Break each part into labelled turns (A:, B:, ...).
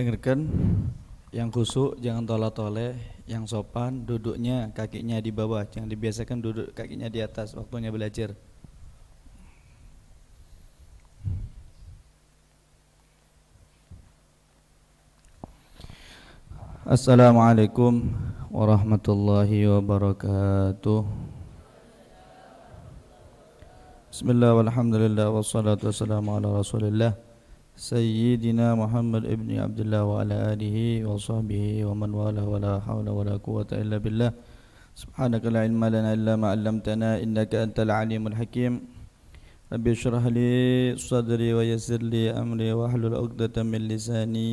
A: Dengarkan yang kusuk jangan tole-tole yang sopan duduknya kakinya di bawah, jangan dibiasakan duduk kakinya di atas waktunya belajar. Assalamualaikum warahmatullahi wabarakatuh. Bismillah walhamdulillah wassalatu wassalamu ala Rasulillah. سيدنا محمد ابن عبد الله وعلى آله وصحبه ومن والاه ولا حول ولا قوة إلا بالله سبحانك لا علم لنا إلا ما علمتنا إنك أنت العليم الحكيم ربي اشرح لي صدري ويسر لي أمري واحلل عقدة من لساني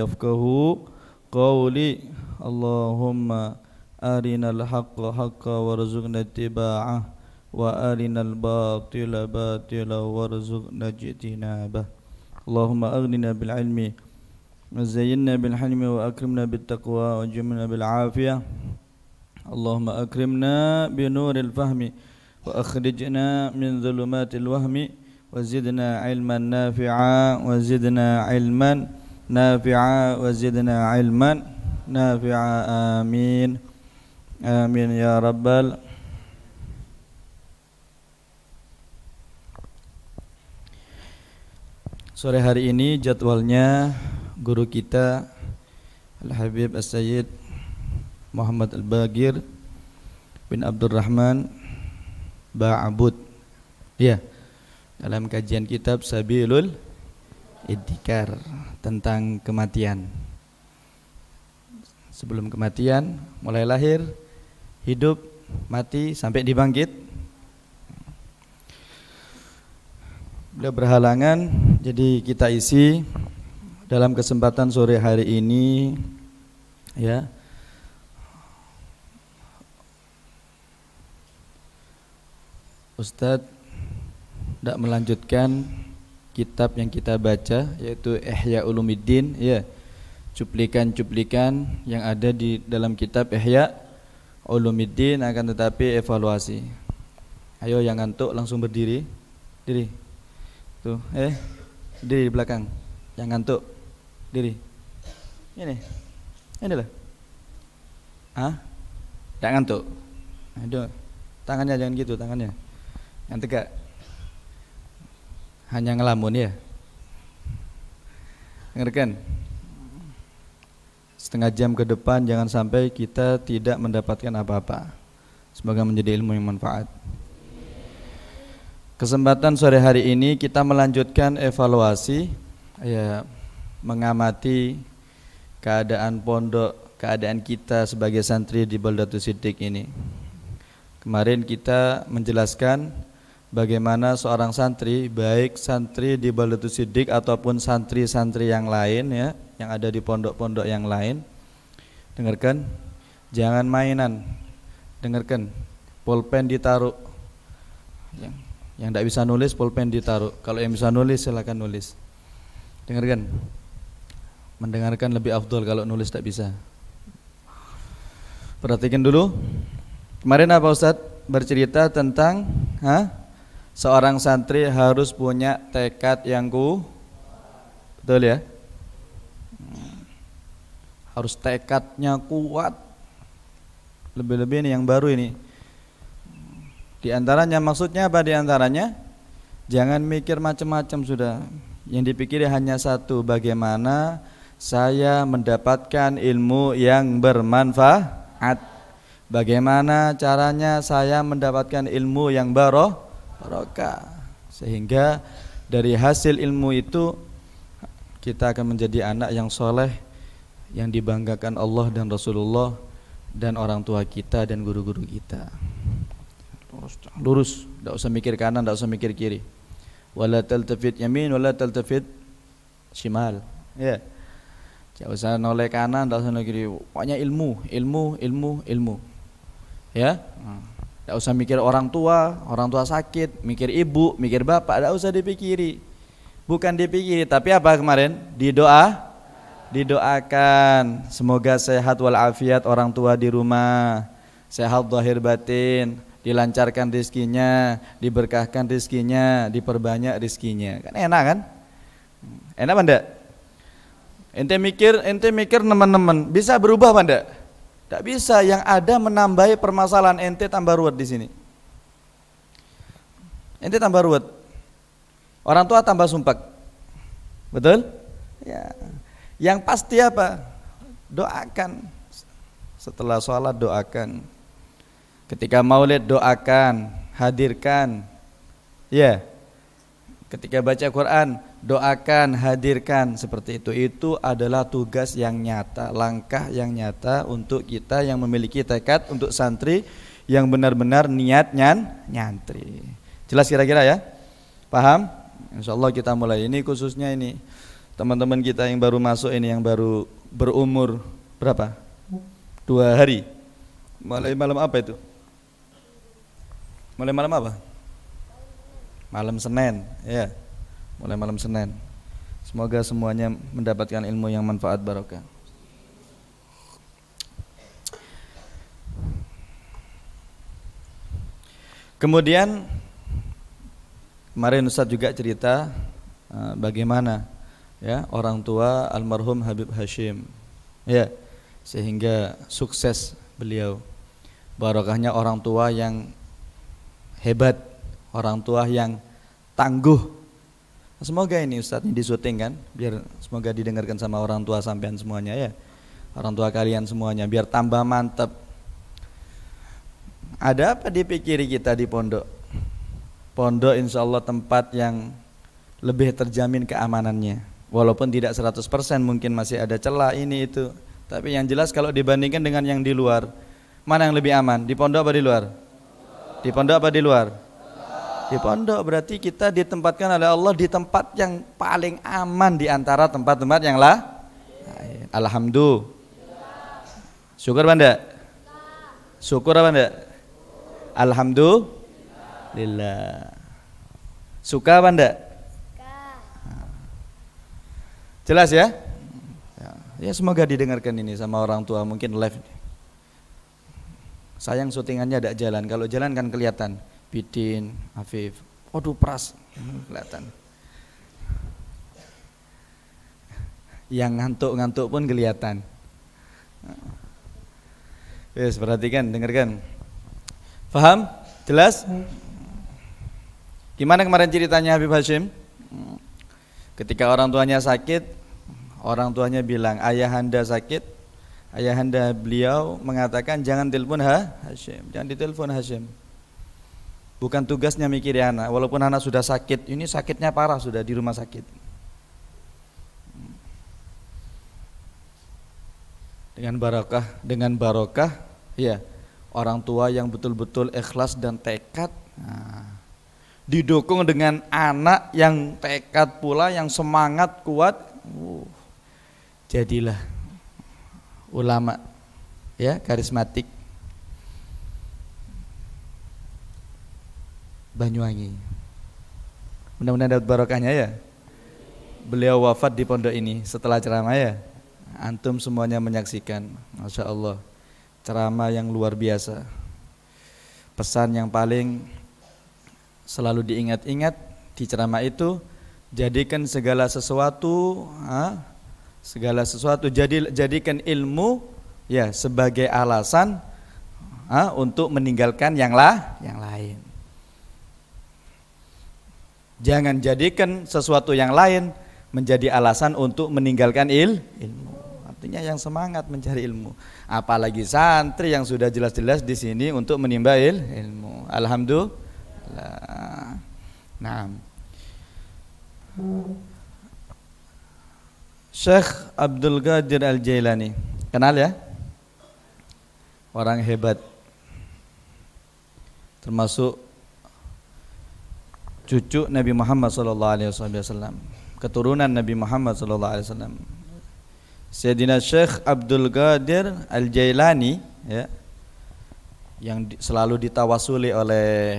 A: يفقه قولي اللهم أرنا الحق حقا وارزقنا اتباعه وأرنا الباطل باطلا وارزقنا اجتنابه اللهم أغننا بالعلم وزينا بالحلم وأكرمنا بالتقوى وجمنا بالعافية اللهم أكرمنا بنور الفهم وأخرجنا من ظلمات الوهم وزدنا علما نافعا وزدنا علما نافعا وزدنا علما نافعا آمين آمين يا رب العالمين Sore hari ini jadwalnya guru kita Al-Habib As-Sayyid Muhammad Al-Bagir bin Abdul Rahman Ba'abud. Ya. Dalam kajian kitab Sabilul Iddikar tentang kematian. Sebelum kematian, mulai lahir, hidup, mati sampai dibangkit. Beliau berhalangan jadi kita isi dalam kesempatan sore hari ini ya Ustadz tidak melanjutkan kitab yang kita baca yaitu Ihya Ulumiddin ya cuplikan-cuplikan yang ada di dalam kitab Ihya Ulumiddin akan tetapi evaluasi ayo yang ngantuk langsung berdiri diri tuh eh Diri di belakang. Yang ngantuk. Diri. Ini. Ini lah, Hah? Jangan ngantuk. Aduh. Tangannya jangan gitu, tangannya. Yang tegak. Hanya ngelamun ya. Dengarkan. Setengah jam ke depan jangan sampai kita tidak mendapatkan apa-apa. Semoga menjadi ilmu yang manfaat. Kesempatan sore hari ini kita melanjutkan evaluasi ya mengamati keadaan pondok, keadaan kita sebagai santri di Baldatus Sidik ini. Kemarin kita menjelaskan bagaimana seorang santri, baik santri di Baldatus Sidik ataupun santri-santri yang lain ya, yang ada di pondok-pondok yang lain. Dengarkan, jangan mainan. Dengarkan, pulpen ditaruh. Yang yang tidak bisa nulis pulpen ditaruh. Kalau yang bisa nulis silakan nulis. Dengarkan. Mendengarkan lebih afdol kalau nulis tidak bisa. Perhatikan dulu. Kemarin apa Ustadz bercerita tentang ha? seorang santri harus punya tekad yang ku betul ya harus tekadnya kuat lebih-lebih ini yang baru ini di antaranya maksudnya apa di antaranya? Jangan mikir macam-macam sudah. Yang dipikir hanya satu, bagaimana saya mendapatkan ilmu yang bermanfaat. Bagaimana caranya saya mendapatkan ilmu yang baroh barokah sehingga dari hasil ilmu itu kita akan menjadi anak yang soleh yang dibanggakan Allah dan Rasulullah dan orang tua kita dan guru-guru kita lurus, tidak usah mikir kanan, tidak usah mikir kiri. Wala taltafit yamin, wala taltafit shimal. Ya. Tidak usah noleh kanan, tidak usah noleh kiri. Pokoknya ilmu, ilmu, ilmu, ilmu. Ya. Tidak hmm. usah mikir orang tua, orang tua sakit, mikir ibu, mikir bapak, tidak usah dipikiri. Bukan dipikiri, tapi apa kemarin? di doa, didoakan. Semoga sehat walafiat orang tua di rumah, sehat zahir batin dilancarkan rizkinya, diberkahkan rizkinya, diperbanyak rizkinya. Kan enak kan? Enak apa enggak? Ente mikir, ente mikir teman-teman, bisa berubah apa enggak? bisa, yang ada menambahi permasalahan ente tambah ruwet di sini. Ente tambah ruwet. Orang tua tambah sumpah Betul? Ya. Yang pasti apa? Doakan. Setelah sholat doakan. Ketika maulid doakan, hadirkan. Ya. Yeah. Ketika baca Quran, doakan, hadirkan seperti itu. Itu adalah tugas yang nyata, langkah yang nyata untuk kita yang memiliki tekad untuk santri yang benar-benar niatnya nyantri. Jelas kira-kira ya? Paham? Insyaallah kita mulai ini khususnya ini teman-teman kita yang baru masuk ini yang baru berumur berapa? Dua hari. Mulai malam apa itu? Mulai malam apa? Malam Senin, ya. Mulai malam Senin. Semoga semuanya mendapatkan ilmu yang manfaat barokah. Kemudian kemarin Ustaz juga cerita eh, bagaimana ya orang tua almarhum Habib Hashim ya sehingga sukses beliau barokahnya orang tua yang hebat, orang tua yang tangguh. Semoga ini ustadz ini disuting kan, biar semoga didengarkan sama orang tua sampean semuanya ya. Orang tua kalian semuanya, biar tambah mantep. Ada apa dipikiri kita di pondok? Pondok insya Allah tempat yang lebih terjamin keamanannya. Walaupun tidak 100% mungkin masih ada celah ini itu. Tapi yang jelas kalau dibandingkan dengan yang di luar, mana yang lebih aman? Di pondok apa di luar? Di pondok apa di luar? Di pondok berarti kita ditempatkan oleh Allah di tempat yang paling aman di antara tempat-tempat yang lah. Alhamdulillah. Syukur apa Syukur apa enggak? Alhamdulillah. Suka apa enggak? Jelas ya? ya? Ya semoga didengarkan ini sama orang tua mungkin live. Sayang syutingannya tidak jalan. Kalau jalan kan kelihatan. Bidin, Afif. Waduh pras. Hmm, kelihatan. Yang ngantuk-ngantuk pun kelihatan. Yes, perhatikan, dengarkan. Faham? Jelas? Gimana kemarin ceritanya Habib Hashim? Ketika orang tuanya sakit, orang tuanya bilang, ayah anda sakit, ayahanda beliau mengatakan jangan telepon ha Hashim, jangan ditelepon Hashim. Bukan tugasnya mikiri ya, anak, walaupun anak sudah sakit, ini sakitnya parah sudah di rumah sakit. Dengan barokah, dengan barokah, ya orang tua yang betul-betul ikhlas dan tekad. Nah. didukung dengan anak yang tekad pula, yang semangat kuat. Uh. jadilah ulama ya karismatik Banyuwangi. Mudah-mudahan dapat barokahnya ya. Beliau wafat di pondok ini setelah ceramah ya. Antum semuanya menyaksikan, masya Allah, ceramah yang luar biasa. Pesan yang paling selalu diingat-ingat di ceramah itu, jadikan segala sesuatu ha, ah, segala sesuatu. Jadi jadikan ilmu ya sebagai alasan ha, untuk meninggalkan yang lah yang lain. Jangan jadikan sesuatu yang lain menjadi alasan untuk meninggalkan il ilmu. Artinya yang semangat mencari ilmu. Apalagi santri yang sudah jelas-jelas di sini untuk menimba il ilmu. Alhamdulillah. Nah. Syekh Abdul Qadir Al-Jailani. Kenal ya? Orang hebat. Termasuk cucu Nabi Muhammad sallallahu alaihi wasallam, keturunan Nabi Muhammad sallallahu alaihi wasallam. Sayyidina Syekh Abdul Qadir Al-Jailani ya yang selalu ditawasuli oleh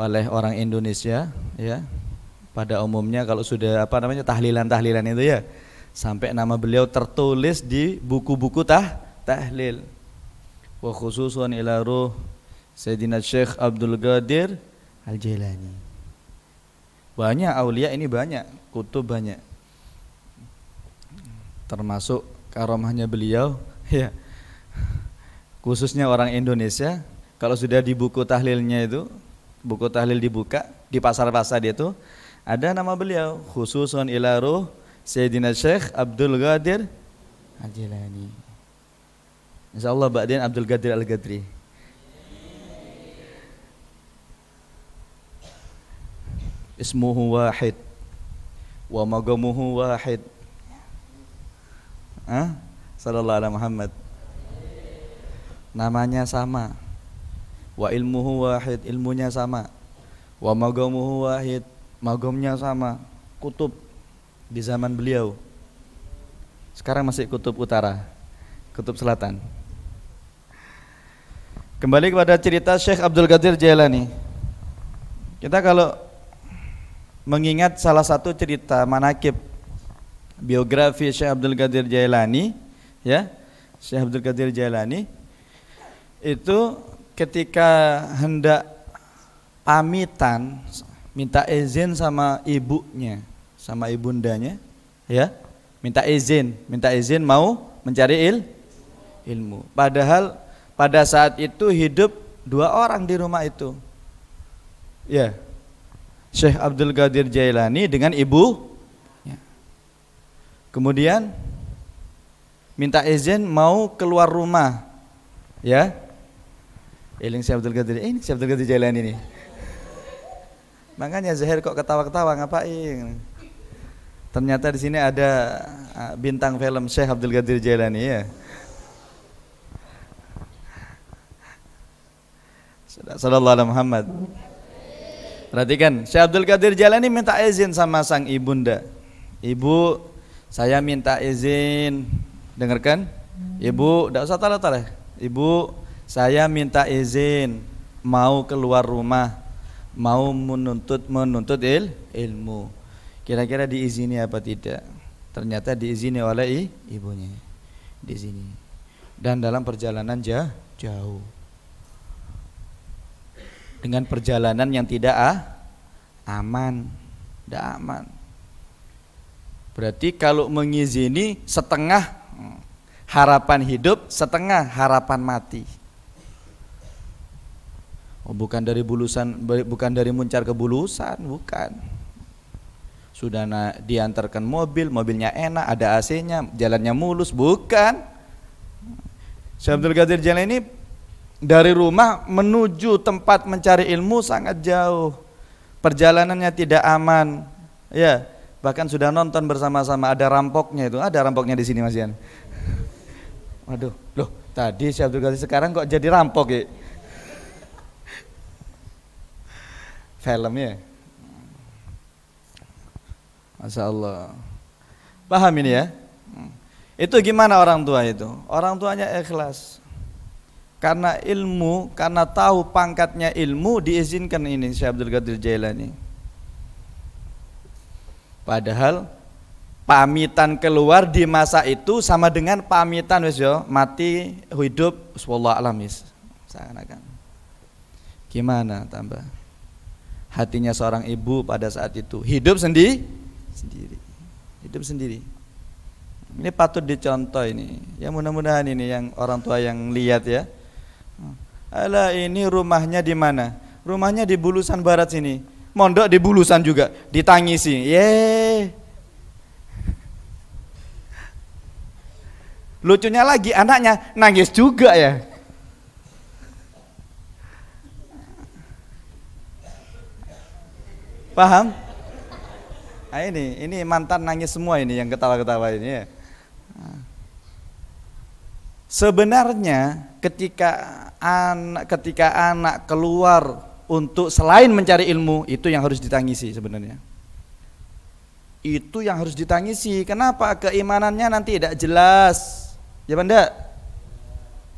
A: oleh orang Indonesia ya pada umumnya kalau sudah apa namanya tahlilan-tahlilan itu ya sampai nama beliau tertulis di buku-buku tah tahlil wa khususun ila ruh Sayyidina Syekh Abdul Qadir Al-Jailani banyak aulia ini banyak kutub banyak termasuk karomahnya beliau ya khususnya orang Indonesia kalau sudah di buku tahlilnya itu buku tahlil dibuka di pasar-pasar dia tuh ada nama beliau khususun ila ruh Sayyidina Syekh Abdul Ghadir Al-Jilani. Insyaallah Ba'din Abdul Ghadir Al-Ghadri. Ismuhu wahid wa magamuhu wahid. Hah? Sallallahu alaihi Muhammad. Namanya sama. Wa ilmuhu wahid, ilmunya sama. Wa magamuhu wahid, magomnya sama kutub di zaman beliau sekarang masih kutub utara kutub selatan kembali kepada cerita Syekh Abdul Qadir Jailani kita kalau mengingat salah satu cerita manakib biografi Syekh Abdul Qadir Jailani ya Syekh Abdul Qadir Jailani itu ketika hendak pamitan minta izin sama ibunya, sama ibundanya, ya. Minta izin, minta izin mau mencari il ilmu. Padahal pada saat itu hidup dua orang di rumah itu. Ya. Syekh Abdul Qadir Jailani dengan ibu ya. Kemudian minta izin mau keluar rumah. Ya. eling Syekh Abdul Qadir, eh, ini Syekh Abdul Qadir Jailani nih. Makanya Zahir kok ketawa-ketawa ngapain? Ternyata di sini ada ah, bintang film Syekh Abdul Ghadir Jailani ya. Sallallahu alaihi Muhammad. Perhatikan, Syekh Abdul Ghadir Jailani minta izin sama sang ibunda. Ibu, saya minta izin. Dengarkan? Ibu, tidak usah tala-tala. Ibu, saya minta izin mau keluar rumah mau menuntut menuntut il, ilmu. Kira-kira diizini apa tidak? Ternyata diizini oleh i, ibunya. Di sini. Dan dalam perjalanan jauh, jauh. Dengan perjalanan yang tidak ah, aman, tidak aman. Berarti kalau mengizini setengah hmm, harapan hidup, setengah harapan mati. Oh, bukan dari bulusan bukan dari muncar ke bulusan, bukan. Sudah na, diantarkan mobil, mobilnya enak, ada AC-nya, jalannya mulus, bukan. Syekh Abdul Qadir Jalan ini dari rumah menuju tempat mencari ilmu sangat jauh. Perjalanannya tidak aman. Ya, bahkan sudah nonton bersama-sama ada rampoknya itu. Ada rampoknya di sini Mas Ian. Waduh, loh, tadi Syekh Abdul Qadir sekarang kok jadi rampok ya? filmnya. Masya Allah. Paham ini ya? Itu gimana orang tua itu? Orang tuanya ikhlas. Karena ilmu, karena tahu pangkatnya ilmu diizinkan ini Syekh Abdul Qadir Jailani. Padahal pamitan keluar di masa itu sama dengan pamitan wis mati hidup wallahu alamis. Seakan-akan. Gimana tambah? hatinya seorang ibu pada saat itu. Hidup sendiri, sendiri. Hidup sendiri. Ini patut dicontoh ini. Ya mudah-mudahan ini yang orang tua yang lihat ya. Ala ini rumahnya di mana? Rumahnya di Bulusan Barat sini. Mondok di Bulusan juga. Ditangisi. Ye. Lucunya lagi anaknya nangis juga ya. Paham? Nah, ini ini mantan nangis semua ini yang ketawa-ketawa ini. Ya. Sebenarnya ketika anak ketika anak keluar untuk selain mencari ilmu itu yang harus ditangisi sebenarnya. Itu yang harus ditangisi. Kenapa? Keimanannya nanti tidak jelas. Ya benda.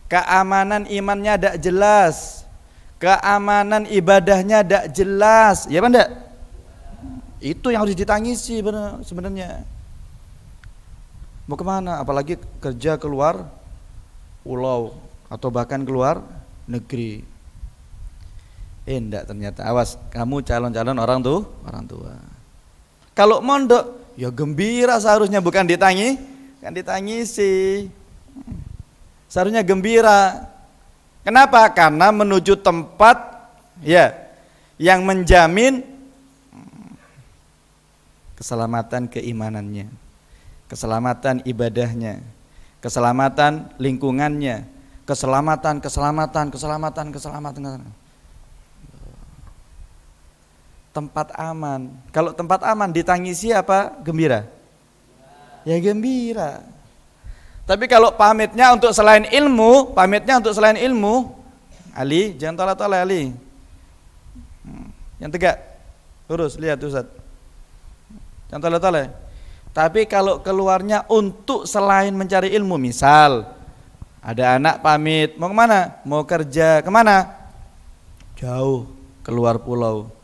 A: Keamanan imannya tidak jelas. Keamanan ibadahnya tidak jelas. Ya benda. Itu yang harus ditangisi benar sebenarnya. Mau kemana? Apalagi kerja keluar pulau atau bahkan keluar negeri. Eh enggak ternyata awas kamu calon-calon orang tuh orang tua. Kalau mondok ya gembira seharusnya bukan ditangi, kan ditangisi. Seharusnya gembira. Kenapa? Karena menuju tempat ya yang menjamin keselamatan keimanannya, keselamatan ibadahnya, keselamatan lingkungannya, keselamatan, keselamatan, keselamatan, keselamatan. keselamatan. Tempat aman. Kalau tempat aman ditangisi apa? Gembira. Ya gembira. Tapi kalau pamitnya untuk selain ilmu, pamitnya untuk selain ilmu, Ali jangan tolak-tolak Ali. Hmm, yang tegak, lurus, lihat Ustaz yang tole Tapi kalau keluarnya untuk selain mencari ilmu, misal ada anak pamit, mau kemana? Mau kerja, kemana? Jauh, keluar pulau.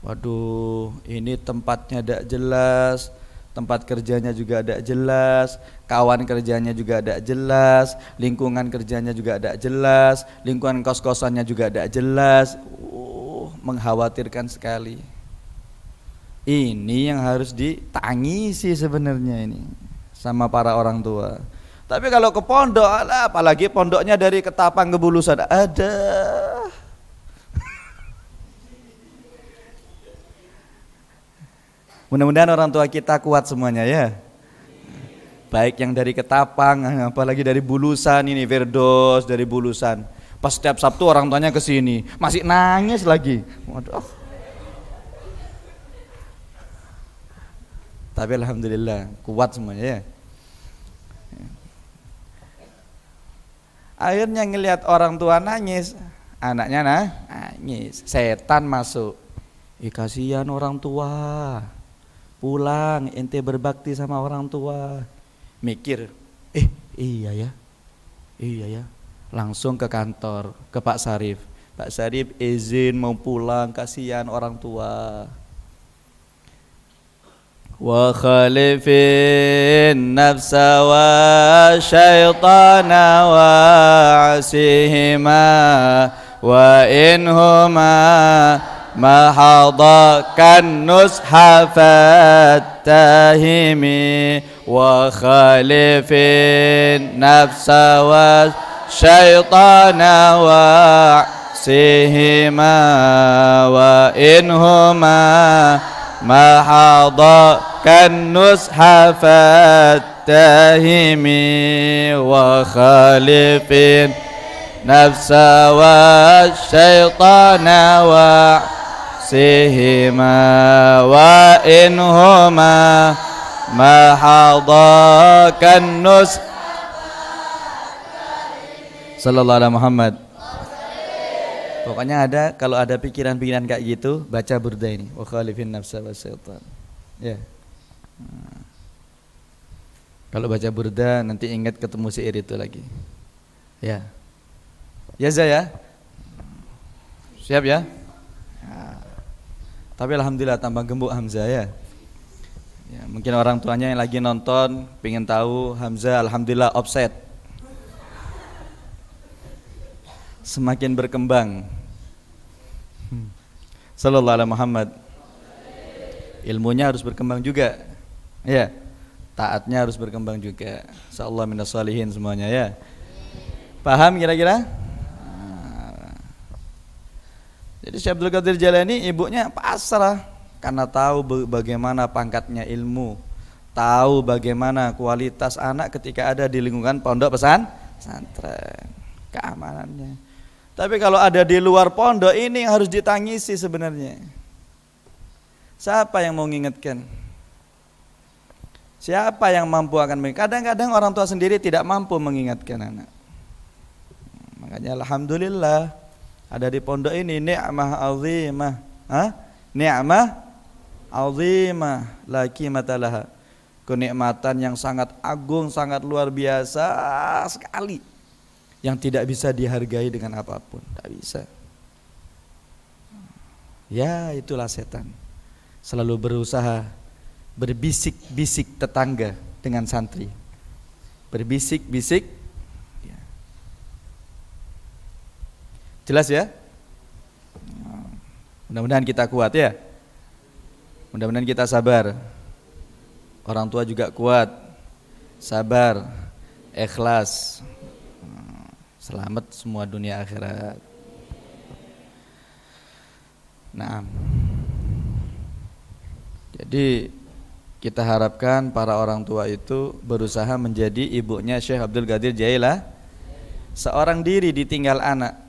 A: Waduh, ini tempatnya tidak jelas, tempat kerjanya juga ada jelas, kawan kerjanya juga ada jelas, lingkungan kerjanya juga ada jelas, lingkungan kos-kosannya juga ada jelas. Uh, mengkhawatirkan sekali. Ini yang harus ditangisi sebenarnya ini sama para orang tua. Tapi kalau ke pondok, apalagi pondoknya dari Ketapang ke Bulusan, ada. Mudah-mudahan orang tua kita kuat semuanya ya. Baik yang dari Ketapang, apalagi dari Bulusan ini, Verdos dari Bulusan. Pas setiap Sabtu orang tuanya ke sini, masih nangis lagi. Waduh. Tapi alhamdulillah kuat semuanya ya. Akhirnya ngelihat orang tua nangis, anaknya nah, nangis, setan masuk. Ih kasihan orang tua. Pulang ente berbakti sama orang tua. Mikir, eh iya ya. Iya ya. Langsung ke kantor, ke Pak Sarif. Pak Sarif izin mau pulang, kasihan orang tua. وخلف النفس والشيطان وعسيهما وإنهما ما حضاك كالنصح فاتهم وخلف النفس والشيطان وعسيهما وإنهما ما حضى كالنسحف التهم وخالف نفس والشيطان وعسهما وإنهما ما حضا كالنسحف صلى الله على محمد Pokoknya ada kalau ada pikiran-pikiran kayak gitu baca burda ini. Wa khalifin nafsa wa syaitan. Ya. Kalau baca burda nanti ingat ketemu si itu lagi. Ya. Ya Zaya. Siap ya? ya. Tapi alhamdulillah tambah gembok Hamzah ya. ya. Mungkin orang tuanya yang lagi nonton pengen tahu Hamzah alhamdulillah offset semakin berkembang sallallahu alaihi Muhammad ilmunya harus berkembang juga ya taatnya harus berkembang juga insyaallah minas salihin semuanya ya paham kira-kira Jadi nah. jadi Syekh Abdul Qadir Jalani ibunya pasrah karena tahu bagaimana pangkatnya ilmu tahu bagaimana kualitas anak ketika ada di lingkungan pondok pesan pesantren keamanannya tapi kalau ada di luar pondok ini yang harus ditangisi sebenarnya. Siapa yang mau mengingatkan? Siapa yang mampu akan mengingatkan? Kadang-kadang orang tua sendiri tidak mampu mengingatkan anak. Makanya alhamdulillah ada di pondok ini ni'mah azimah. Hah? Ni'mah azimah mata qimata Kenikmatan yang sangat agung, sangat luar biasa sekali yang tidak bisa dihargai dengan apapun, tak bisa. Ya, itulah setan. Selalu berusaha berbisik-bisik tetangga dengan santri. Berbisik-bisik. Ya. Jelas ya? Mudah-mudahan kita kuat ya. Mudah-mudahan kita sabar. Orang tua juga kuat. Sabar, ikhlas, Selamat semua dunia akhirat. Nah, jadi kita harapkan para orang tua itu berusaha menjadi ibunya Syekh Abdul Qadir Jailah seorang diri ditinggal anak.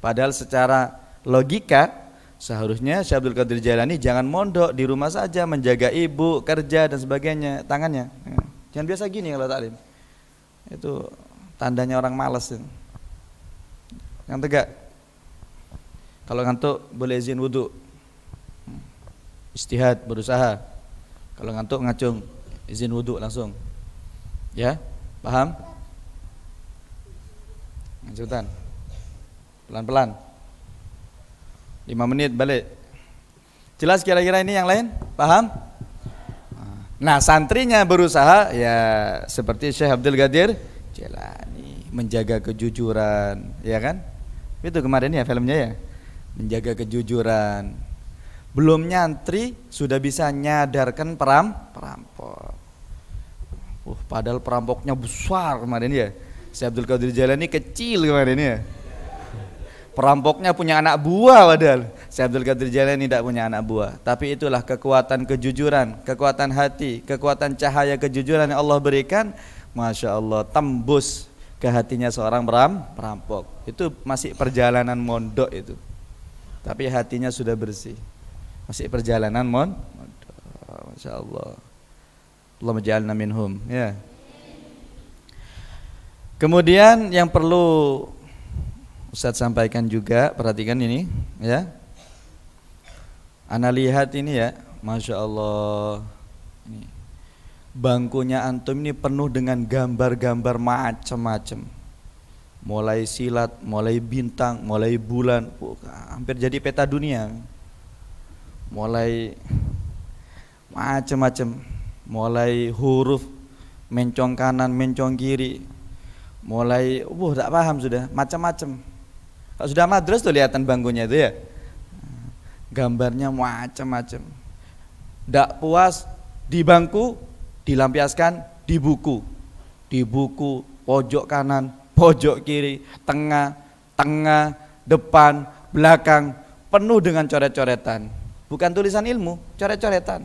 A: Padahal secara logika seharusnya Syekh Abdul Qadir Jailani jangan mondok di rumah saja menjaga ibu, kerja dan sebagainya, tangannya. Nah, jangan biasa gini kalau taklim. Itu Tandanya orang malas. Yang tegak. Kalau ngantuk boleh izin wudhu. Istihad berusaha. Kalau ngantuk ngacung izin wudhu langsung. Ya, paham? Lanjutan. Pelan-pelan. lima menit balik. Jelas kira-kira ini yang lain? Paham? Nah santrinya berusaha ya seperti Syekh Abdul Gadir jelas menjaga kejujuran, ya kan? Itu kemarin ya filmnya ya. Menjaga kejujuran. Belum nyantri sudah bisa nyadarkan peram perampok. Uh, padahal perampoknya besar kemarin ya. Si Abdul Qadir Jalani kecil kemarin ya. Perampoknya punya anak buah padahal. Si Abdul Qadir Jalani tidak punya anak buah. Tapi itulah kekuatan kejujuran, kekuatan hati, kekuatan cahaya kejujuran yang Allah berikan. Masya Allah tembus ke hatinya seorang peram, perampok. Itu masih perjalanan mondok itu. Tapi hatinya sudah bersih. Masih perjalanan mon, Masya Allah. allah menjalna minhum. Ya. Kemudian yang perlu Ustadz sampaikan juga, perhatikan ini ya. Ana lihat ini ya, Masya Allah. Ini bangkunya antum ini penuh dengan gambar-gambar macam-macam. Mulai silat, mulai bintang, mulai bulan, hampir jadi peta dunia. Mulai macam-macam, mulai huruf mencong kanan, mencong kiri, mulai, wah uh, tidak paham sudah, macam-macam. Kalau sudah madras tuh lihatan bangkunya itu ya, gambarnya macam-macam. Tidak puas di bangku dilampiaskan di buku, di buku pojok kanan, pojok kiri, tengah, tengah, depan, belakang, penuh dengan coret-coretan. Bukan tulisan ilmu, coret-coretan.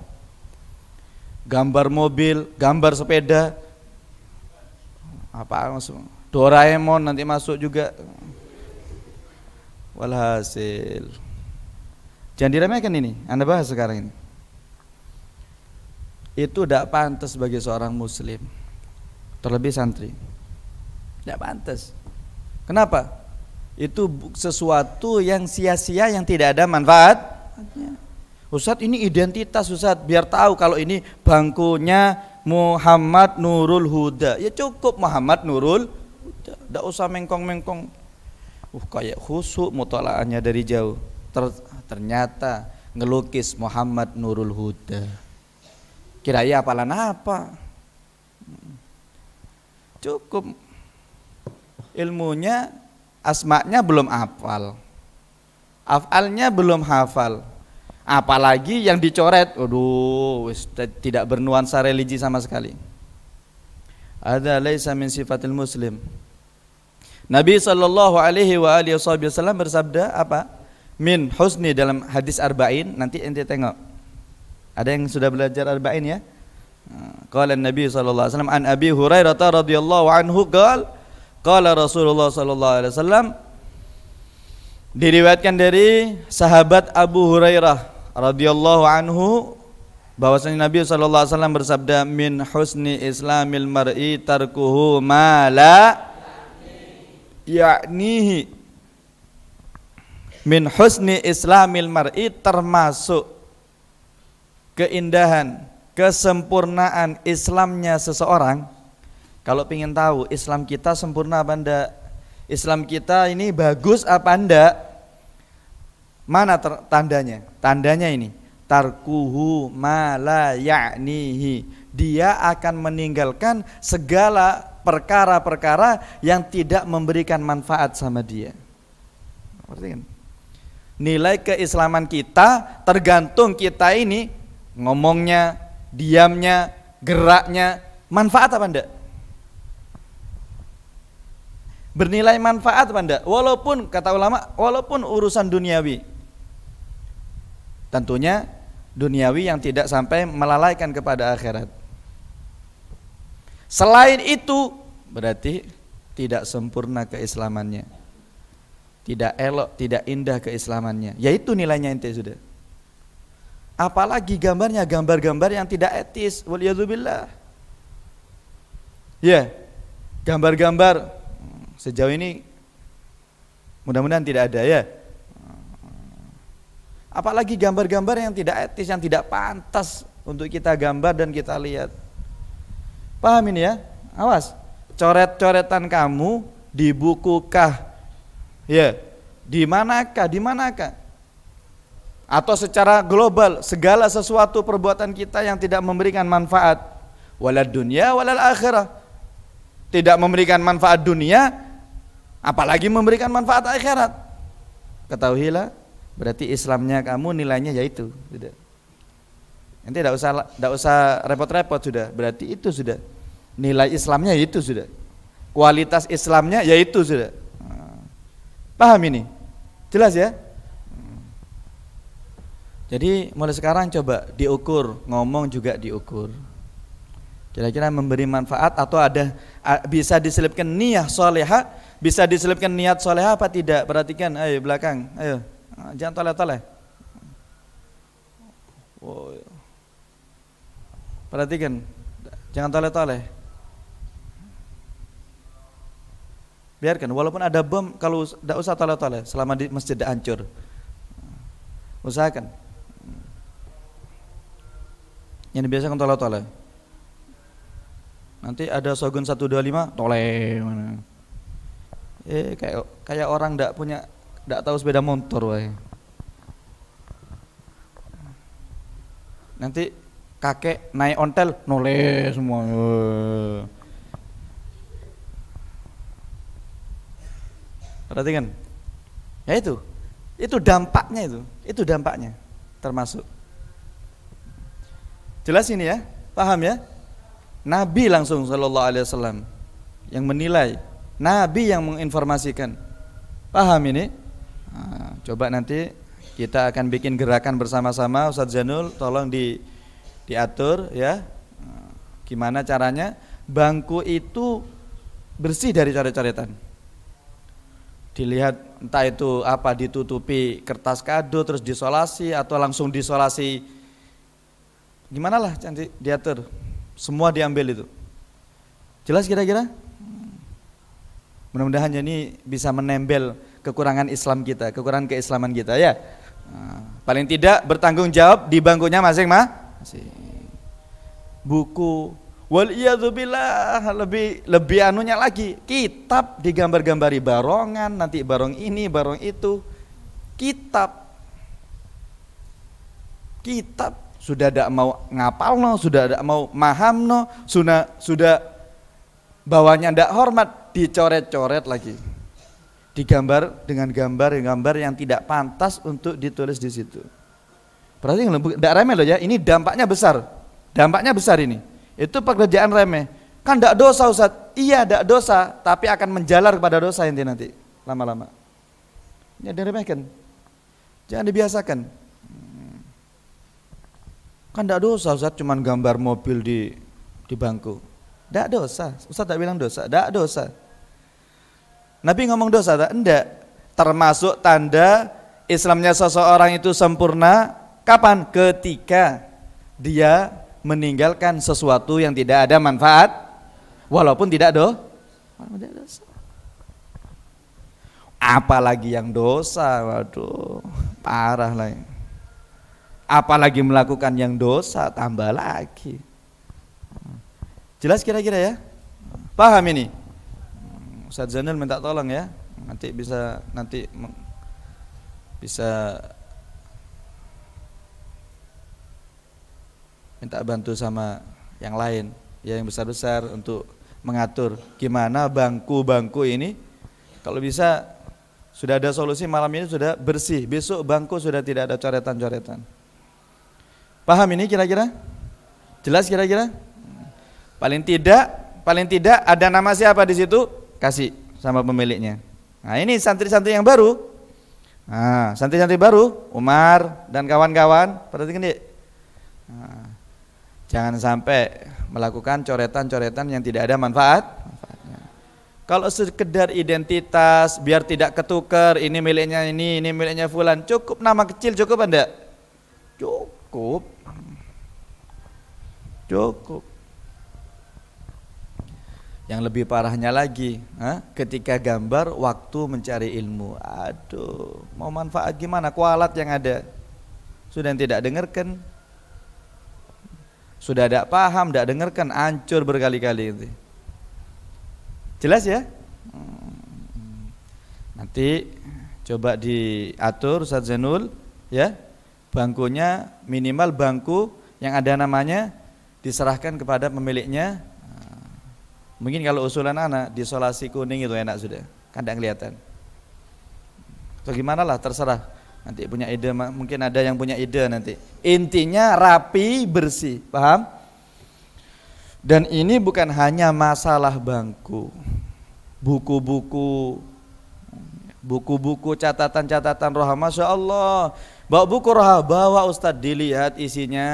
A: Gambar mobil, gambar sepeda, apa langsung Doraemon nanti masuk juga walhasil jangan diremehkan ini anda bahas sekarang ini itu tidak pantas bagi seorang muslim terlebih santri tidak pantas kenapa itu sesuatu yang sia-sia yang tidak ada manfaat. Ustadz ini identitas Ustadz biar tahu kalau ini bangkunya Muhammad Nurul Huda ya cukup Muhammad Nurul Huda tidak usah mengkong-mengkong uh kayak khusuk mutolaannya dari jauh Ter ternyata ngelukis Muhammad Nurul Huda Kirai apalan apa? Cukup ilmunya asmaknya belum hafal. Afalnya belum hafal. Apalagi yang dicoret, aduh, tidak bernuansa religi sama sekali. Ada laisa min sifatil muslim. Nabi sallallahu alaihi wa alihi wasallam bersabda apa? Min husni dalam hadis arba'in nanti ente tengok. Ada yang sudah belajar arba'in ya? Qala Nabi sallallahu alaihi wasallam an Abi Hurairah radhiyallahu anhu qala qala Rasulullah sallallahu alaihi wasallam diriwayatkan dari sahabat Abu Hurairah radhiyallahu anhu bahwasanya Nabi sallallahu alaihi wasallam bersabda min husni islamil mar'i tarkuhu ma la yaknihi min husni islamil mar'i termasuk keindahan, kesempurnaan Islamnya seseorang, kalau ingin tahu Islam kita sempurna apa enggak, Islam kita ini bagus apa enggak, mana tandanya? Tandanya ini, tarkuhu mala ya'nihi. Dia akan meninggalkan segala perkara-perkara yang tidak memberikan manfaat sama dia. Kan? Nilai keislaman kita tergantung kita ini ngomongnya, diamnya, geraknya, manfaat apa enggak? Bernilai manfaat apa enggak? Walaupun kata ulama, walaupun urusan duniawi. Tentunya duniawi yang tidak sampai melalaikan kepada akhirat. Selain itu berarti tidak sempurna keislamannya. Tidak elok, tidak indah keislamannya. Yaitu nilainya ente sudah. Apalagi gambarnya gambar-gambar yang tidak etis. Waliyadzubillah. Ya, yeah. gambar-gambar sejauh ini mudah-mudahan tidak ada ya. Apalagi gambar-gambar yang tidak etis, yang tidak pantas untuk kita gambar dan kita lihat. Paham ini ya? Awas, coret-coretan kamu di bukukah? Ya, yeah. di manakah? Di manakah? atau secara global segala sesuatu perbuatan kita yang tidak memberikan manfaat walad dunia walal akhirah tidak memberikan manfaat dunia apalagi memberikan manfaat akhirat ketahuilah berarti Islamnya kamu nilainya yaitu tidak gitu. nanti tidak usah tidak usah repot-repot sudah berarti itu sudah nilai Islamnya itu sudah kualitas Islamnya yaitu sudah nah, paham ini jelas ya jadi mulai sekarang coba diukur, ngomong juga diukur. Kira-kira memberi manfaat atau ada bisa diselipkan niat soleha, bisa diselipkan niat soleha apa tidak? Perhatikan, ayo belakang, ayo ah, jangan toleh-toleh. Perhatikan, jangan toleh-toleh. Biarkan, walaupun ada bom, kalau tidak usah toleh-toleh, selama di masjid hancur. Usahakan yang biasa kan tolak tolak nanti ada dua 125 tole mana eh kayak kayak orang ndak punya ndak tahu sepeda motor wae nanti kakek naik ontel nole semua perhatikan ya itu itu dampaknya itu itu dampaknya termasuk Jelas ini ya? Paham ya? Nabi langsung sallallahu alaihi wasallam yang menilai, nabi yang menginformasikan. Paham ini? Nah, coba nanti kita akan bikin gerakan bersama-sama Ustaz Zainul tolong di diatur ya. Ah, gimana caranya? Bangku itu bersih dari coret-coretan. Dilihat entah itu apa ditutupi kertas kado terus disolasi atau langsung disolasi gimana lah cantik diatur. Semua diambil itu. Jelas kira-kira? Mudah-mudahan ini bisa menembel kekurangan Islam kita, kekurangan keislaman kita ya. Ah, paling tidak bertanggung jawab di bangkunya masing-masing. Buku wal billah lebih lebih anunya lagi kitab digambar-gambari barongan nanti barong ini barong itu kitab kitab sudah tidak mau ngapal no, sudah tidak mau maham no, sudah, sudah bawahnya tidak hormat, dicoret-coret lagi. Digambar dengan gambar yang gambar yang tidak pantas untuk ditulis di situ. Berarti tidak remeh loh ya, ini dampaknya besar. Dampaknya besar ini. Itu pekerjaan remeh. Kan tidak dosa Ustaz. Iya tidak dosa, tapi akan menjalar kepada dosa nanti nanti. Lama-lama. Ini diremehkan. Jangan dibiasakan. Kan tidak dosa Ustaz cuma gambar mobil di di bangku. Tidak dosa. Ustaz tak bilang dosa. Tidak dosa. Nabi ngomong dosa tak? tidak. Termasuk tanda Islamnya seseorang itu sempurna kapan? Ketika dia meninggalkan sesuatu yang tidak ada manfaat walaupun tidak do dosa. Apalagi yang dosa, waduh, parah lah. ini apalagi melakukan yang dosa tambah lagi. Jelas kira-kira ya? Paham ini? Ustaz Zainal minta tolong ya. Nanti bisa nanti bisa minta bantu sama yang lain ya yang besar-besar untuk mengatur gimana bangku-bangku ini kalau bisa sudah ada solusi malam ini sudah bersih besok bangku sudah tidak ada coretan-coretan Paham ini kira-kira? Jelas kira-kira? Paling tidak, paling tidak ada nama siapa di situ? Kasih sama pemiliknya. Nah, ini santri-santri yang baru. Nah, santri-santri baru, Umar dan kawan-kawan, perhatikan deh. Nah, jangan sampai melakukan coretan-coretan yang tidak ada manfaat. Kalau sekedar identitas, biar tidak ketukar, ini miliknya ini, ini miliknya fulan, cukup nama kecil cukup Anda? Cukup cukup cukup yang lebih parahnya lagi, ketika gambar waktu mencari ilmu. Aduh, mau manfaat gimana? Kualat yang ada. Sudah tidak dengarkan. Sudah tidak paham, tidak dengarkan, ancur berkali-kali itu. Jelas ya? Hmm. Nanti coba diatur Ustaz Zainul ya bangkunya minimal bangku yang ada namanya diserahkan kepada pemiliknya mungkin kalau usulan anak disolasi kuning itu enak sudah kan tidak kelihatan atau gimana lah terserah nanti punya ide mungkin ada yang punya ide nanti intinya rapi bersih paham dan ini bukan hanya masalah bangku buku-buku buku-buku catatan-catatan rohama masya Allah Bawa buku bawa Ustad dilihat isinya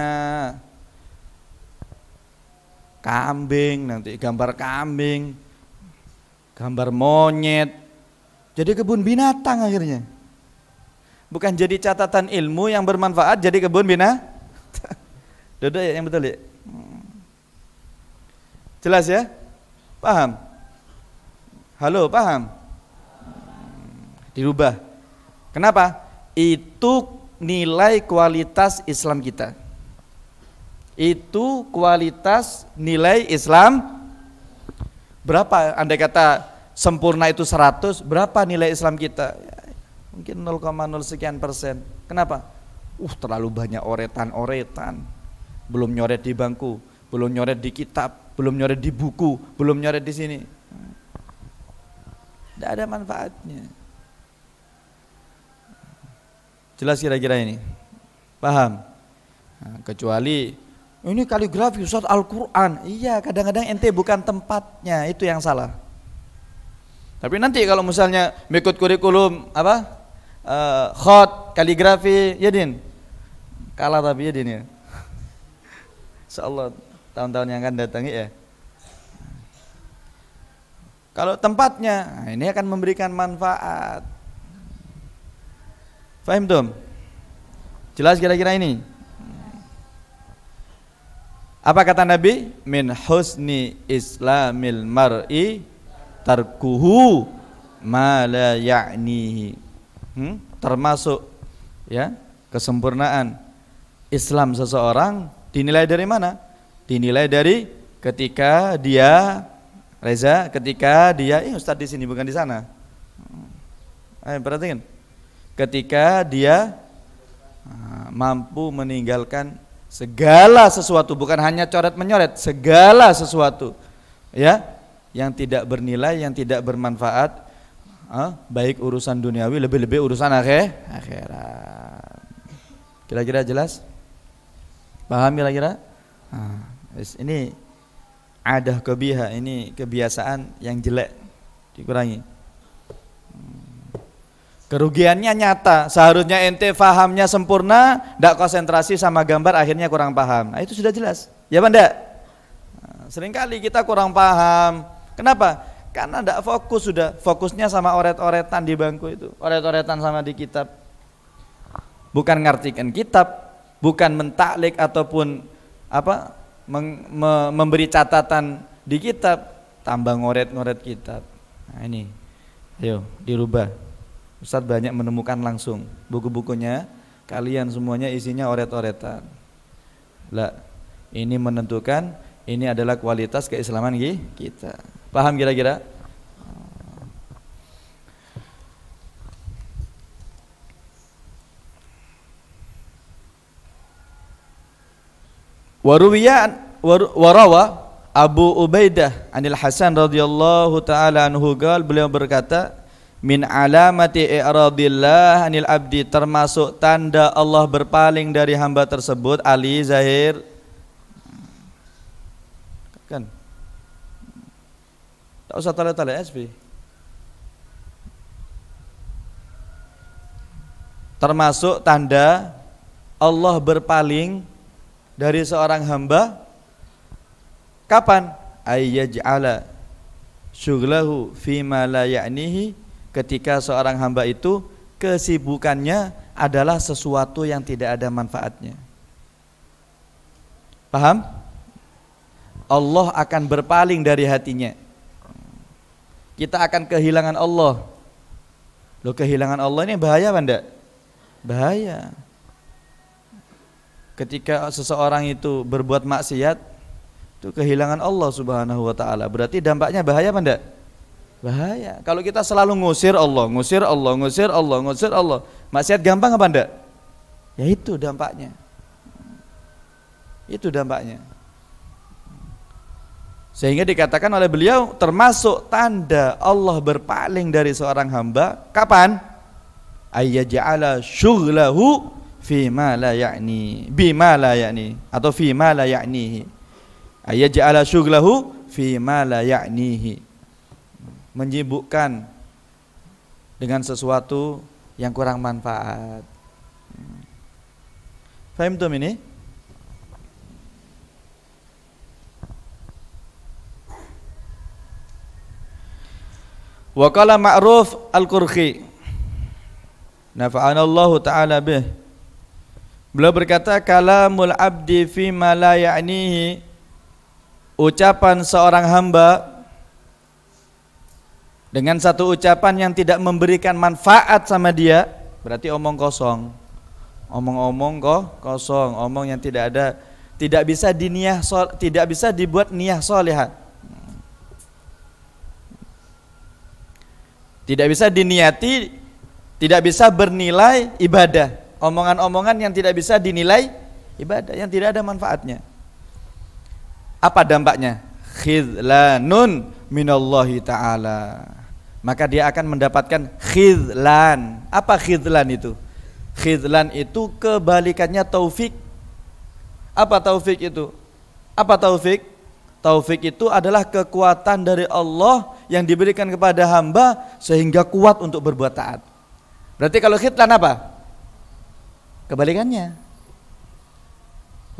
A: kambing nanti gambar kambing gambar monyet jadi kebun binatang akhirnya bukan jadi catatan ilmu yang bermanfaat jadi kebun binatang Dodo ya yang betul ya hmm. jelas ya paham halo paham hmm, dirubah kenapa itu nilai kualitas Islam kita. Itu kualitas nilai Islam berapa? anda kata sempurna itu 100, berapa nilai Islam kita? Mungkin 0,0 sekian persen. Kenapa? Uh, terlalu banyak oretan-oretan. Belum nyoret di bangku, belum nyoret di kitab, belum nyoret di buku, belum nyoret di sini. Tidak ada manfaatnya. Jelas kira-kira ini? Paham? Nah, kecuali oh, ini kaligrafi Ustaz Al-Qur'an. Iya, kadang-kadang ente bukan tempatnya, itu yang salah. Tapi nanti kalau misalnya mengikut kurikulum apa? Uh, khot, kaligrafi, ya Din. Kalah tapi ya Din ya. Insyaallah tahun-tahun yang akan datang ya. Kalau tempatnya, nah ini akan memberikan manfaat. Fahim dong? Jelas kira-kira ini? Apa kata Nabi? Min husni islamil mar'i tarkuhu ma la ya'nihi. Hmm? Termasuk ya, kesempurnaan Islam seseorang dinilai dari mana? Dinilai dari ketika dia Reza, ketika dia, eh Ustadz di sini bukan di sana. Eh, perhatikan ketika dia ah, mampu meninggalkan segala sesuatu bukan hanya coret-menyoret, segala sesuatu ya yang tidak bernilai, yang tidak bermanfaat eh, baik urusan duniawi lebih-lebih urusan akhir akhirat. Kira-kira jelas? Paham kira-kira? Nah, ini ada kebiha, ini kebiasaan yang jelek dikurangi. Kerugiannya nyata, seharusnya ente fahamnya sempurna, tidak konsentrasi sama gambar akhirnya kurang paham. Nah, itu sudah jelas. Ya bunda nah, seringkali kita kurang paham. Kenapa? Karena tidak fokus sudah, fokusnya sama oret-oretan di bangku itu, oret-oretan sama di kitab. Bukan ngartikan kitab, bukan mentaklik ataupun apa meng, me, memberi catatan di kitab, tambah ngoret-ngoret kitab. Nah ini, ayo dirubah. Ustaz banyak menemukan langsung buku-bukunya kalian semuanya isinya oret-oretan. Lah, ini menentukan ini adalah kualitas keislaman kita. Paham kira-kira? Waruwiyan warawa Abu Ubaidah anil Hasan radhiyallahu taala anhu beliau berkata min alamati i'radillah anil abdi termasuk tanda Allah berpaling dari hamba tersebut Ali Zahir kan tak usah tanya tanya SB termasuk tanda Allah berpaling dari seorang hamba kapan ayyaj'ala syughlahu fima la ya'nihi ketika seorang hamba itu kesibukannya adalah sesuatu yang tidak ada manfaatnya. Paham? Allah akan berpaling dari hatinya. Kita akan kehilangan Allah. Loh kehilangan Allah ini bahaya apa enggak? Bahaya. Ketika seseorang itu berbuat maksiat, itu kehilangan Allah Subhanahu wa taala. Berarti dampaknya bahaya apa enggak? Bahaya. Kalau kita selalu ngusir Allah, ngusir Allah, ngusir Allah, ngusir Allah. Maksiat gampang apa enggak? Ya itu dampaknya. Itu dampaknya. Sehingga dikatakan oleh beliau termasuk tanda Allah berpaling dari seorang hamba kapan? Ayyaj'ala syughlahu fi ma la ya'ni bi la ya'ni atau fi ma la ya'nihi. Ayyaj'ala syughlahu fi la ya'nihi menyibukkan dengan sesuatu yang kurang manfaat. Fahim tuh ini? Wakala ma'ruf al-Qurhi Nafa'ana Allah Ta'ala bih Beliau berkata Kalamul abdi fima la ya'nihi Ucapan seorang hamba dengan satu ucapan yang tidak memberikan manfaat sama dia, berarti omong kosong. Omong-omong kok kosong, omong yang tidak ada tidak bisa diniah sol, tidak bisa dibuat niah solehah. Tidak bisa diniati, tidak bisa bernilai ibadah. Omongan-omongan yang tidak bisa dinilai ibadah, yang tidak ada manfaatnya. Apa dampaknya? Khidlanun minallahi ta'ala maka dia akan mendapatkan khidlan. Apa khidlan itu? Khidlan itu kebalikannya taufik. Apa taufik itu? Apa taufik? Taufik itu adalah kekuatan dari Allah yang diberikan kepada hamba sehingga kuat untuk berbuat taat. Berarti kalau khidlan apa? Kebalikannya.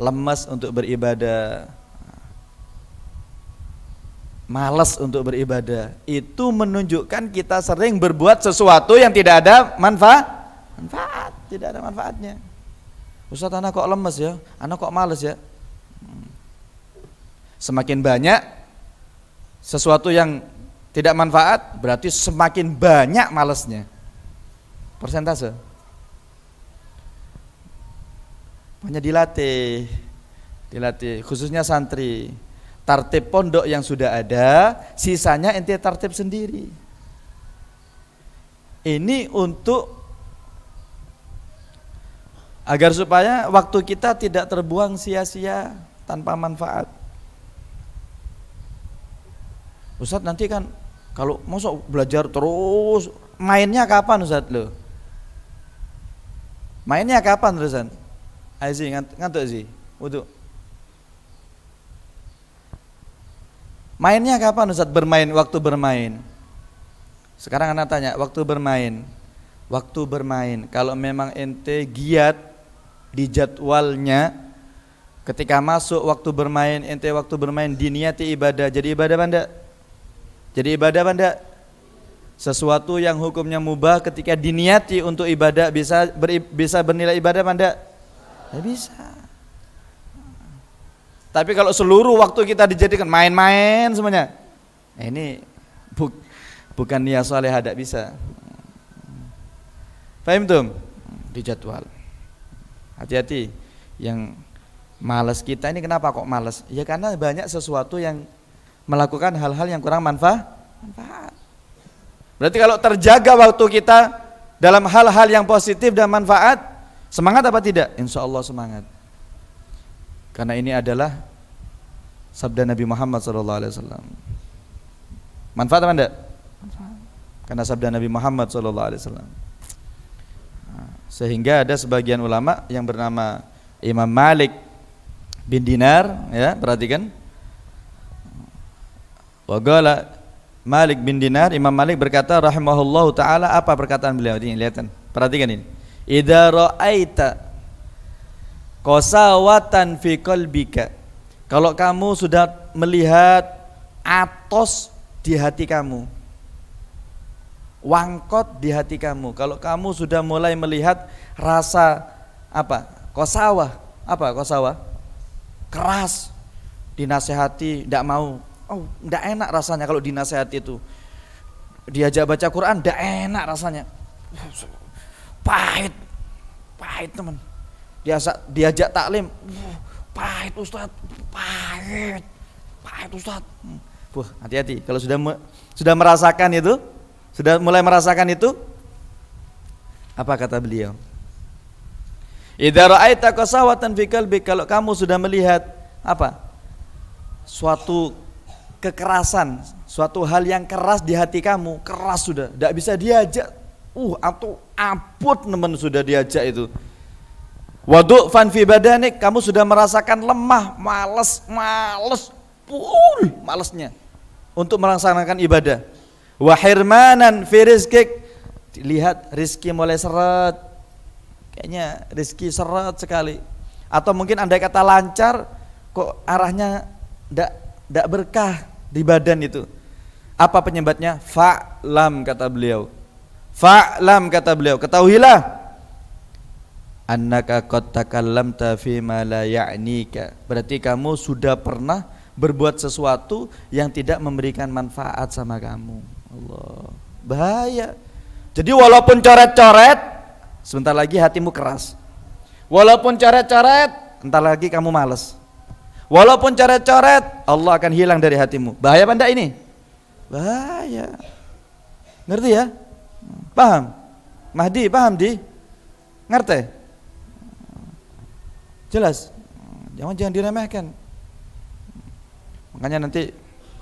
A: Lemas untuk beribadah, malas untuk beribadah itu menunjukkan kita sering berbuat sesuatu yang tidak ada manfaat manfaat tidak ada manfaatnya Ustaz anak kok lemes ya anak kok malas ya hmm. semakin banyak sesuatu yang tidak manfaat berarti semakin banyak malasnya. persentase hanya dilatih dilatih khususnya santri Tartip pondok yang sudah ada, sisanya ente tartip sendiri. Ini untuk agar supaya waktu kita tidak terbuang sia-sia tanpa manfaat. Ustadz nanti kan kalau masuk belajar terus mainnya kapan Ustadz lo? Mainnya kapan ustadz? Aziz ngantuk sih, udah. Mainnya kapan Ustaz? Bermain, waktu bermain. Sekarang anak tanya, waktu bermain. Waktu bermain, kalau memang ente giat di jadwalnya, ketika masuk waktu bermain, ente waktu bermain diniati ibadah. Jadi ibadah anda Jadi ibadah anda Sesuatu yang hukumnya mubah ketika diniati untuk ibadah bisa ber, bisa bernilai ibadah anda Ya bisa. Tapi kalau seluruh waktu kita dijadikan main-main semuanya, nah ini bu, bukan niat soleh tidak bisa. Paham tuh? Dijadwal. Hati-hati yang malas kita ini kenapa kok malas? Ya karena banyak sesuatu yang melakukan hal-hal yang kurang manfaat. Manfaat. Berarti kalau terjaga waktu kita dalam hal-hal yang positif dan manfaat, semangat apa tidak? Insya Allah semangat. Karena ini adalah sabda Nabi Muhammad sallallahu alaihi wasallam. Manfaat apa enggak? Karena sabda Nabi Muhammad sallallahu alaihi wasallam. Nah, sehingga ada sebagian ulama yang bernama Imam Malik bin Dinar, ya, perhatikan. Wa Malik bin Dinar, Imam Malik berkata rahimahullahu taala apa perkataan beliau ini? Lihatan, perhatikan ini. Idza ra'aita kosawatan fi qalbika. Kalau kamu sudah melihat atos di hati kamu. Wangkot di hati kamu. Kalau kamu sudah mulai melihat rasa apa? Kosawa, apa kosawa? Keras dinasehati, tidak mau. Oh, tidak enak rasanya kalau dinasehati itu. Diajak baca Quran, tidak enak rasanya. Pahit, pahit teman diajak diajak taklim iya. pahit ustad pahit pahit ustad hmm. Buh, hati-hati kalau sudah me, sudah merasakan itu sudah mulai merasakan itu apa kata beliau Idza ra'aita fikal fi kalau kamu sudah melihat apa? suatu kekerasan, suatu hal yang keras di hati kamu, keras sudah, tidak bisa diajak. Uh, atau amput teman sudah diajak itu. Waduk fan fi badanik, kamu sudah merasakan lemah, males, males, pul, malesnya untuk melaksanakan ibadah. Wahirmanan fi rizkik, lihat rizki mulai seret, kayaknya rizki seret sekali. Atau mungkin anda kata lancar, kok arahnya ndak ndak berkah di badan itu. Apa penyebabnya? Fa'lam kata beliau. Fa'lam kata beliau, ketahuilah annaka qad takallamta fi ma la ya'nika. Berarti kamu sudah pernah berbuat sesuatu yang tidak memberikan manfaat sama kamu. Allah, bahaya. Jadi walaupun coret-coret, sebentar lagi hatimu keras. Walaupun coret-coret, entar lagi kamu males. Walaupun coret-coret, Allah akan hilang dari hatimu. Bahaya benda ini? Bahaya. Ngerti ya? Paham? Mahdi, paham di? Ngerti? Jelas. Jangan jangan diremehkan. Makanya nanti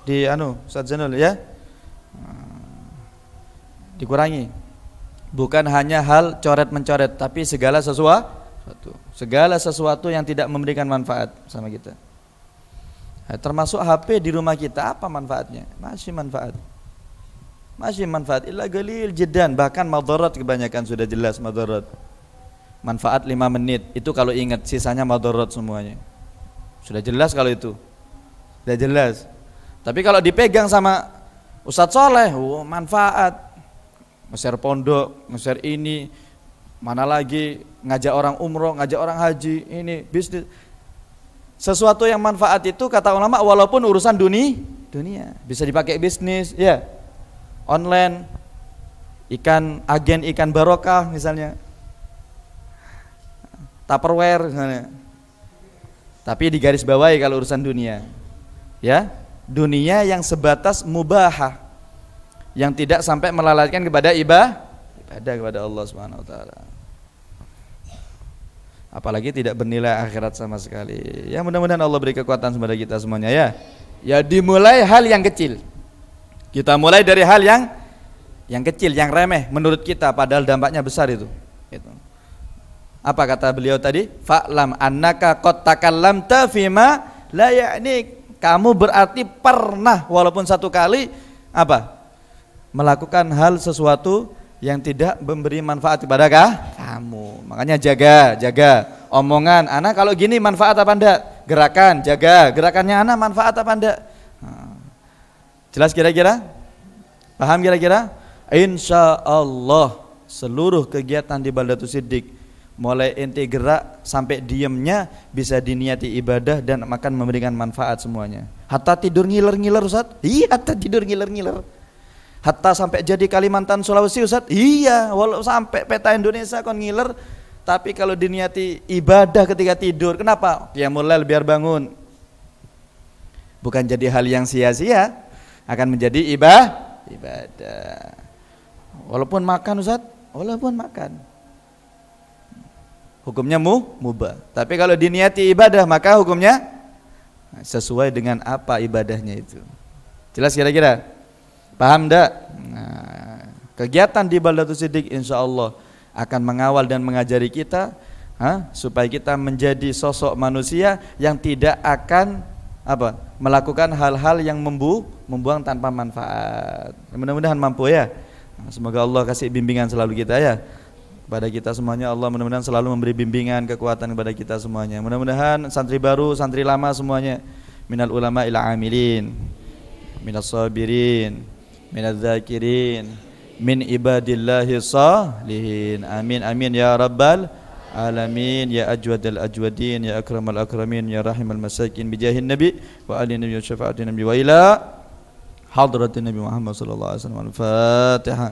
A: di anu Ustaz Zainul ya. Dikurangi. Bukan hanya hal coret mencoret tapi segala sesuatu segala sesuatu yang tidak memberikan manfaat sama kita. Eh, termasuk HP di rumah kita apa manfaatnya? Masih manfaat. Masih manfaat illa galil jiddan bahkan madarat kebanyakan sudah jelas madarat manfaat lima menit itu kalau ingat sisanya madorot semuanya sudah jelas kalau itu sudah jelas tapi kalau dipegang sama Ustadz Soleh oh, manfaat ngeser pondok ngeser ini mana lagi ngajak orang umroh ngajak orang haji ini bisnis sesuatu yang manfaat itu kata ulama walaupun urusan dunia dunia bisa dipakai bisnis ya online ikan agen ikan barokah misalnya Tupperware misalnya. Tapi di garis bawahi kalau urusan dunia. Ya, dunia yang sebatas mubahah yang tidak sampai melalaikan kepada ibadah ibadah kepada Allah Subhanahu wa taala. Apalagi tidak bernilai akhirat sama sekali. Ya mudah-mudahan Allah beri kekuatan kepada kita semuanya ya. Ya dimulai hal yang kecil. Kita mulai dari hal yang yang kecil, yang remeh menurut kita padahal dampaknya besar itu. Apa kata beliau tadi? Fa'lam annaka qad takallamta fima la ini Kamu berarti pernah walaupun satu kali apa? Melakukan hal sesuatu yang tidak memberi manfaat kepada kah? kamu. Makanya jaga, jaga omongan anak kalau gini manfaat apa enggak? Gerakan, jaga. Gerakannya anak manfaat apa enggak? Hmm. Jelas kira-kira? Paham kira-kira? Insya Allah seluruh kegiatan di Baldatu Siddiq mulai inti gerak sampai diemnya bisa diniati ibadah dan akan memberikan manfaat semuanya. Hatta tidur ngiler-ngiler Ustaz? Iya, hatta tidur ngiler-ngiler. Hatta sampai jadi Kalimantan Sulawesi Ustaz? Iya, walau sampai peta Indonesia kon ngiler, tapi kalau diniati ibadah ketika tidur, kenapa? Ya mulai biar bangun. Bukan jadi hal yang sia-sia, akan menjadi ibadah ibadah. Walaupun makan Ustaz, walaupun makan hukumnya mu mubah. Tapi kalau diniati ibadah maka hukumnya sesuai dengan apa ibadahnya itu. Jelas kira-kira? Paham enggak? Nah, kegiatan di Baldatus Sidik insya Allah akan mengawal dan mengajari kita ha? supaya kita menjadi sosok manusia yang tidak akan apa melakukan hal-hal yang membu membuang tanpa manfaat. Mudah-mudahan mampu ya. Semoga Allah kasih bimbingan selalu kita ya kepada kita semuanya. Allah mudah-mudahan selalu memberi bimbingan, kekuatan kepada kita semuanya. Mudah-mudahan santri baru, santri lama semuanya minal ulama ila amilin, minas sabirin, minaz zakirin, min ibadillahi salihin. Amin amin ya rabbal alamin ya ajwadal ajwadin ya akramal akramin ya rahimal masakin bijahin nabi wa ali nabi wa syafaatin nabi wa ila hadratin nabi Muhammad sallallahu alaihi wasallam al-Fatihah